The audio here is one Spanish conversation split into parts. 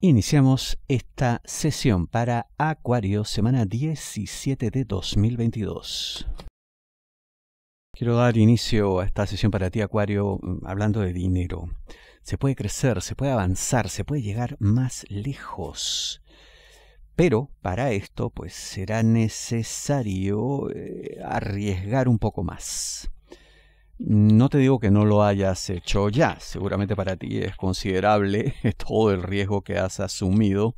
Iniciamos esta sesión para Acuario, semana 17 de 2022. Quiero dar inicio a esta sesión para ti, Acuario, mm, hablando de dinero. Se puede crecer, se puede avanzar, se puede llegar más lejos. Pero para esto, pues será necesario eh, arriesgar un poco más. No te digo que no lo hayas hecho ya, seguramente para ti es considerable todo el riesgo que has asumido,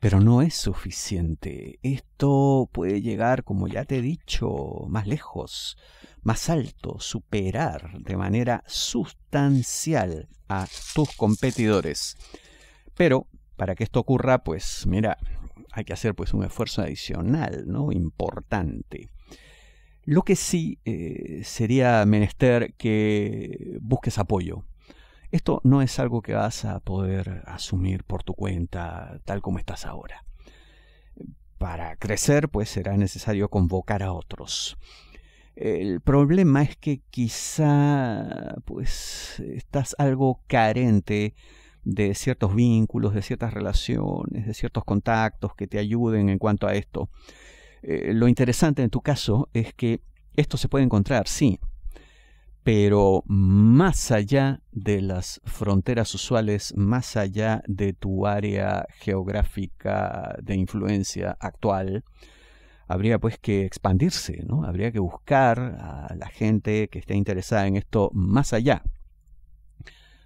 pero no es suficiente. Esto puede llegar, como ya te he dicho, más lejos, más alto, superar de manera sustancial a tus competidores. Pero para que esto ocurra, pues mira, hay que hacer pues un esfuerzo adicional, ¿no? Importante. Lo que sí eh, sería menester que busques apoyo. Esto no es algo que vas a poder asumir por tu cuenta tal como estás ahora. Para crecer pues será necesario convocar a otros. El problema es que quizá pues estás algo carente de ciertos vínculos, de ciertas relaciones, de ciertos contactos que te ayuden en cuanto a esto. Eh, lo interesante en tu caso es que esto se puede encontrar, sí, pero más allá de las fronteras usuales, más allá de tu área geográfica de influencia actual, habría pues que expandirse, ¿no? Habría que buscar a la gente que esté interesada en esto más allá.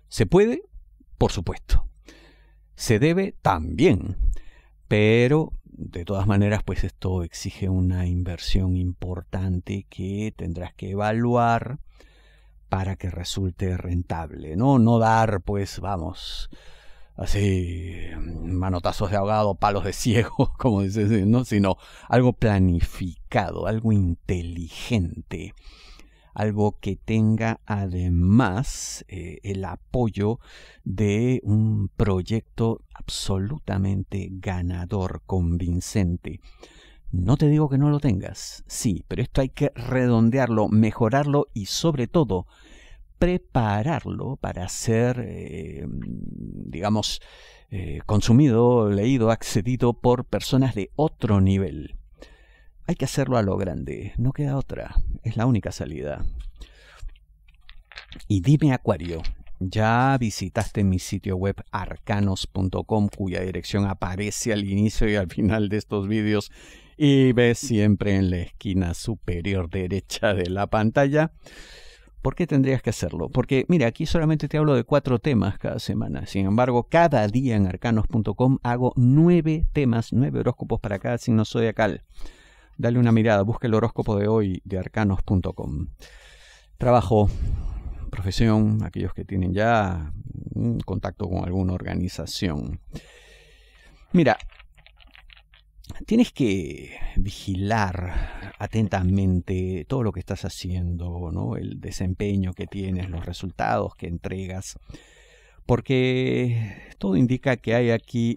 ¿Se puede? Por supuesto. Se debe también, pero de todas maneras, pues esto exige una inversión importante que tendrás que evaluar para que resulte rentable, ¿no? No dar, pues, vamos, así, manotazos de ahogado, palos de ciego, como dices, ¿no? Sino algo planificado, algo inteligente algo que tenga además eh, el apoyo de un proyecto absolutamente ganador, convincente. No te digo que no lo tengas, sí, pero esto hay que redondearlo, mejorarlo y sobre todo prepararlo para ser, eh, digamos, eh, consumido, leído, accedido por personas de otro nivel hay que hacerlo a lo grande, no queda otra, es la única salida. Y dime Acuario, ¿ya visitaste mi sitio web arcanos.com cuya dirección aparece al inicio y al final de estos vídeos y ves siempre en la esquina superior derecha de la pantalla? ¿Por qué tendrías que hacerlo? Porque, mira, aquí solamente te hablo de cuatro temas cada semana. Sin embargo, cada día en arcanos.com hago nueve temas, nueve horóscopos para cada signo zodiacal. Dale una mirada, busca el horóscopo de hoy de arcanos.com. Trabajo, profesión, aquellos que tienen ya contacto con alguna organización. Mira, tienes que vigilar atentamente todo lo que estás haciendo, ¿no? el desempeño que tienes, los resultados que entregas, porque todo indica que hay aquí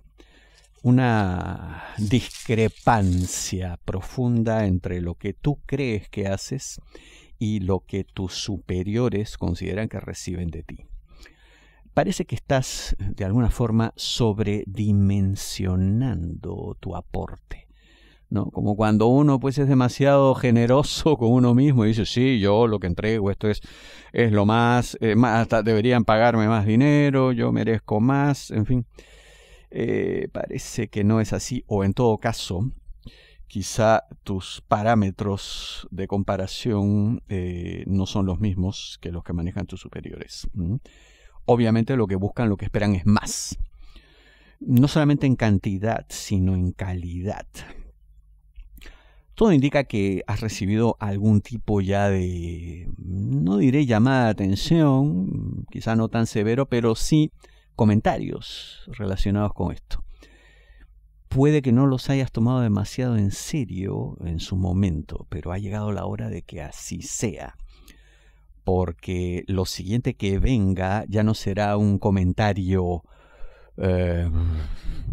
una discrepancia profunda entre lo que tú crees que haces y lo que tus superiores consideran que reciben de ti. Parece que estás de alguna forma sobredimensionando tu aporte. ¿No? Como cuando uno pues es demasiado generoso con uno mismo y dice, sí, yo lo que entrego, esto es, es lo más, eh, más deberían pagarme más dinero, yo merezco más, en fin. Eh, parece que no es así, o en todo caso, quizá tus parámetros de comparación eh, no son los mismos que los que manejan tus superiores. Obviamente lo que buscan, lo que esperan es más. No solamente en cantidad, sino en calidad. Todo indica que has recibido algún tipo ya de, no diré llamada de atención, quizá no tan severo, pero sí comentarios relacionados con esto. Puede que no los hayas tomado demasiado en serio en su momento, pero ha llegado la hora de que así sea. Porque lo siguiente que venga ya no será un comentario, eh,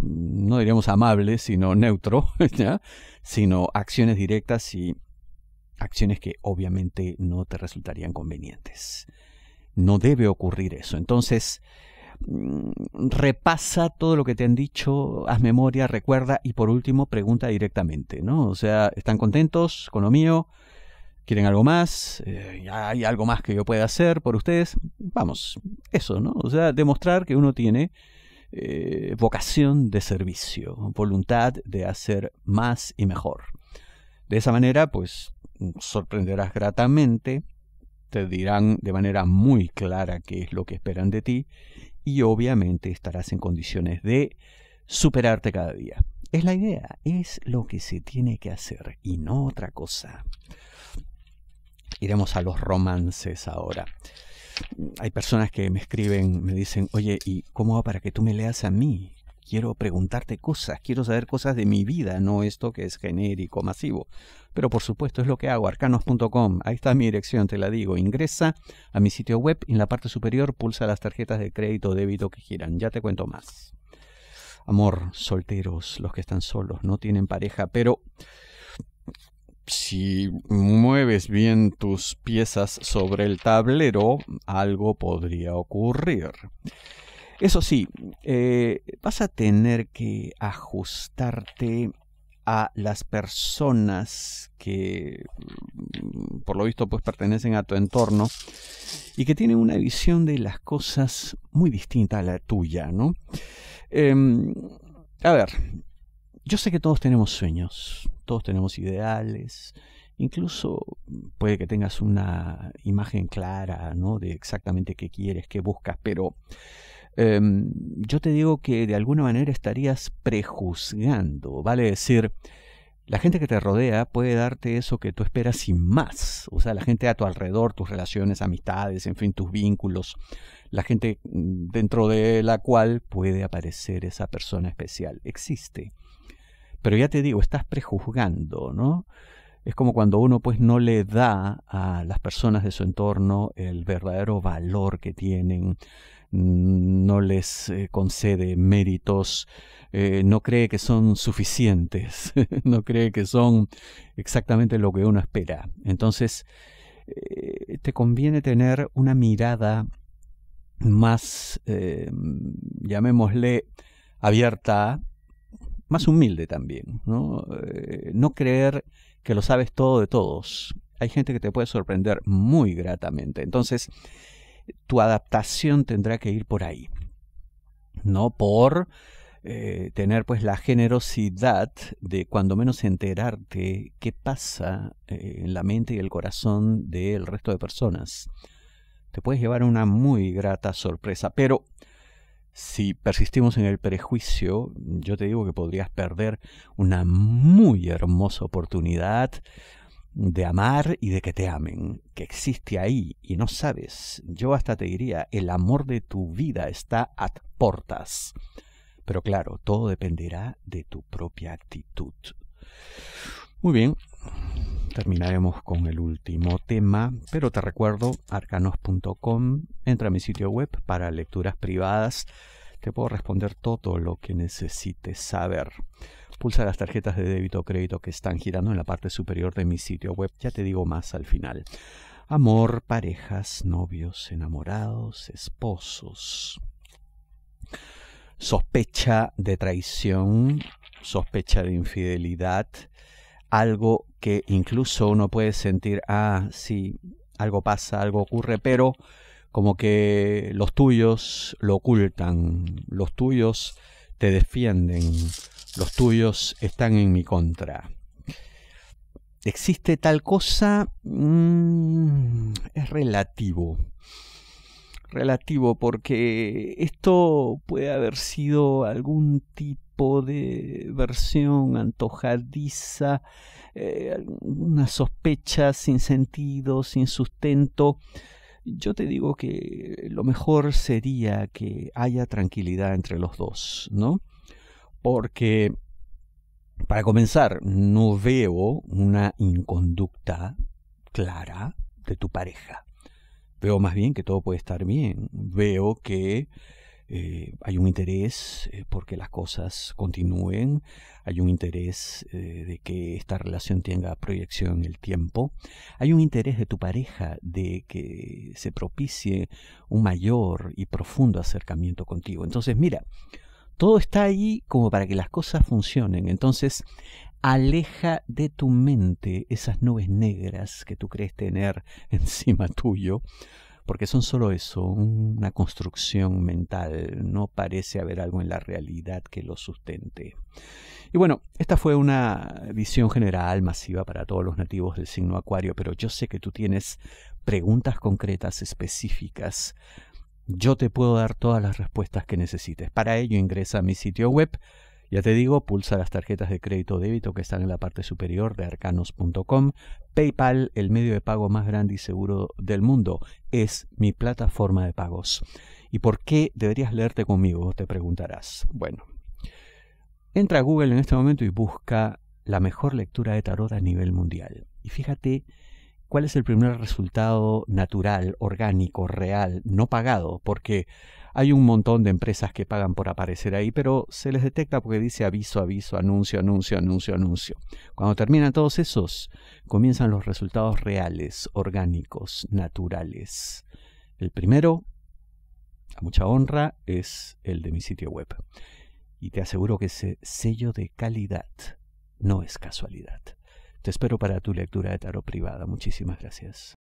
no diríamos amable, sino neutro, sino acciones directas y acciones que obviamente no te resultarían convenientes. No debe ocurrir eso. Entonces, Mm, repasa todo lo que te han dicho, haz memoria, recuerda y por último pregunta directamente, ¿no? O sea, ¿están contentos con lo mío? ¿Quieren algo más? Eh, ¿Hay algo más que yo pueda hacer por ustedes? Vamos, eso, ¿no? O sea, demostrar que uno tiene eh, vocación de servicio, voluntad de hacer más y mejor. De esa manera, pues, sorprenderás gratamente te dirán de manera muy clara qué es lo que esperan de ti y obviamente estarás en condiciones de superarte cada día. Es la idea, es lo que se tiene que hacer y no otra cosa. Iremos a los romances ahora. Hay personas que me escriben, me dicen, oye, ¿y cómo va para que tú me leas a mí? quiero preguntarte cosas, quiero saber cosas de mi vida, no esto que es genérico, masivo. Pero por supuesto es lo que hago, arcanos.com, ahí está mi dirección, te la digo, ingresa a mi sitio web y en la parte superior pulsa las tarjetas de crédito o débito que giran, ya te cuento más. Amor, solteros, los que están solos, no tienen pareja, pero si mueves bien tus piezas sobre el tablero, algo podría ocurrir. Eso sí, eh, vas a tener que ajustarte a las personas que mm, por lo visto pues pertenecen a tu entorno y que tienen una visión de las cosas muy distinta a la tuya, ¿no? Em, a ver, yo sé que todos tenemos sueños, todos tenemos ideales, incluso puede que tengas una imagen clara, ¿no? De exactamente qué quieres, qué buscas, pero Em, yo te digo que de alguna manera estarías prejuzgando, vale decir, la gente que te rodea puede darte eso que tú esperas sin más. O sea, la gente a tu alrededor, tus relaciones, amistades, en fin, tus vínculos. La gente mm, dentro de la cual puede aparecer esa persona especial. Existe. Pero ya te digo, estás prejuzgando, ¿no? Es como cuando uno pues no le da a las personas de su entorno el verdadero valor que tienen, no les eh, concede méritos, eh, no cree que son suficientes, no cree que son exactamente lo que uno espera. Entonces, eh, te conviene tener una mirada más, llamémosle, abierta, más humilde también, ¿no? no creer que lo sabes todo de todos. Hay gente que te puede sorprender muy gratamente. Entonces, tu adaptación tendrá que ir por ahí, no por eh, tener pues la generosidad de cuando menos enterarte qué pasa eh, en la mente y el corazón del resto de personas. Te puedes llevar una muy grata sorpresa, pero si persistimos en el prejuicio, yo te digo que podrías perder una muy hermosa oportunidad de amar y de que te amen, que existe ahí y no sabes. Yo hasta te diría, el amor de tu vida está a portas. Pero claro, todo dependerá de tu propia actitud. Muy bien, terminaremos con el último tema, pero te recuerdo, arcanos.com, entra a mi sitio web para lecturas privadas, te puedo responder todo lo que necesites saber. Pulsa las tarjetas de débito o crédito que están girando en la parte superior de mi sitio web. Ya te digo más al final. Amor, parejas, novios, enamorados, esposos. Sospecha de traición, sospecha de infidelidad, algo que incluso uno puede sentir, ah, sí, algo pasa, algo ocurre, pero como que los tuyos lo ocultan, los tuyos te defienden, los tuyos están en mi contra. ¿Existe tal cosa? Mm, es relativo. Relativo porque esto puede haber sido algún tipo de versión antojadiza, eh, una sospecha sin sentido, sin sustento. Yo te digo que lo mejor sería que haya tranquilidad entre los dos, ¿no? Porque, para comenzar, no veo una inconducta clara de tu pareja. Veo más bien que todo puede estar bien. Veo que eh, hay un interés eh, porque las cosas continúen, hay un interés eh, de que esta relación tenga proyección en el tiempo, hay un interés de tu pareja de que se propicie un mayor y profundo acercamiento contigo. Entonces, mira, todo está ahí como para que las cosas funcionen. Entonces, aleja de tu mente esas nubes negras que tú crees tener encima tuyo, porque son solo eso, una construcción mental. No parece haber algo en la realidad que lo sustente. Y bueno, esta fue una visión general masiva para todos los nativos del signo Acuario, pero yo sé que tú tienes preguntas concretas, específicas, yo te puedo dar todas las respuestas que necesites. Para ello ingresa a mi sitio web. Ya te digo, pulsa las tarjetas de crédito o débito que están en la parte superior de arcanos.com. PayPal, el medio de pago más grande y seguro del mundo, es mi plataforma de pagos. ¿Y por qué deberías leerte conmigo? Te preguntarás. Bueno, entra a Google en este momento y busca la mejor lectura de tarot a nivel mundial. Y fíjate ¿Cuál es el primer resultado natural, orgánico, real, no pagado? Porque hay un montón de empresas que pagan por aparecer ahí, pero se les detecta porque dice aviso, aviso, anuncio, anuncio, anuncio, anuncio. Cuando terminan todos esos, comienzan los resultados reales, orgánicos, naturales. El primero, a mucha honra, es el de mi sitio web. Y te aseguro que ese sello de calidad no es casualidad. Te espero para tu lectura de tarot privada. Muchísimas gracias.